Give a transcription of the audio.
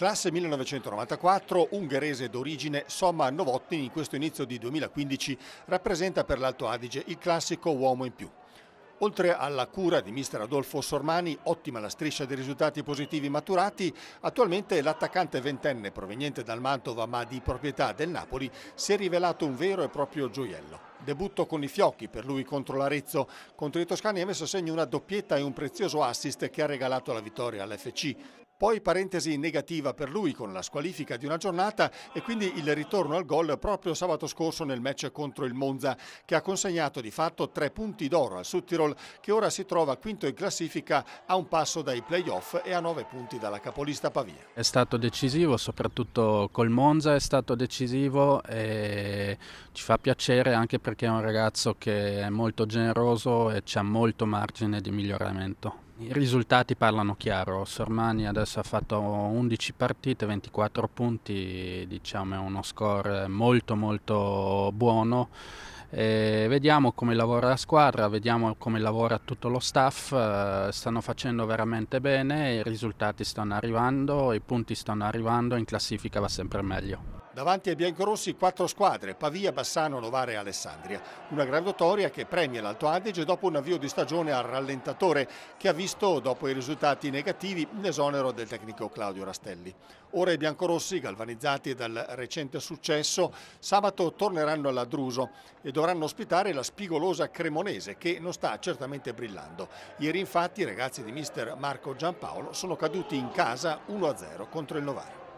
Classe 1994, ungherese d'origine, Soma Novotny in questo inizio di 2015 rappresenta per l'Alto Adige il classico uomo in più. Oltre alla cura di mister Adolfo Sormani, ottima la striscia dei risultati positivi maturati, attualmente l'attaccante ventenne proveniente dal Mantova ma di proprietà del Napoli si è rivelato un vero e proprio gioiello. Debutto con i fiocchi per lui contro l'Arezzo. Contro i toscani ha messo a segno una doppietta e un prezioso assist che ha regalato la vittoria all'FC. Poi parentesi negativa per lui con la squalifica di una giornata e quindi il ritorno al gol proprio sabato scorso nel match contro il Monza che ha consegnato di fatto tre punti d'oro al Suttirol che ora si trova quinto in classifica a un passo dai playoff e a nove punti dalla capolista Pavia. È stato decisivo soprattutto col Monza, è stato decisivo e ci fa piacere anche per perché è un ragazzo che è molto generoso e c'è molto margine di miglioramento. I risultati parlano chiaro, Sormani adesso ha fatto 11 partite, 24 punti, diciamo è uno score molto molto buono. E vediamo come lavora la squadra, vediamo come lavora tutto lo staff, eh, stanno facendo veramente bene, i risultati stanno arrivando, i punti stanno arrivando, in classifica va sempre meglio. Davanti ai biancorossi quattro squadre, Pavia, Bassano, Novara e Alessandria. Una graduatoria che premia l'Alto Adige dopo un avvio di stagione al rallentatore che ha visto, dopo i risultati negativi, l'esonero del tecnico Claudio Rastelli. Ora i biancorossi, galvanizzati dal recente successo, sabato torneranno alla Druso e dovranno ospitare la spigolosa Cremonese che non sta certamente brillando. Ieri infatti i ragazzi di mister Marco Giampaolo sono caduti in casa 1-0 contro il Novara.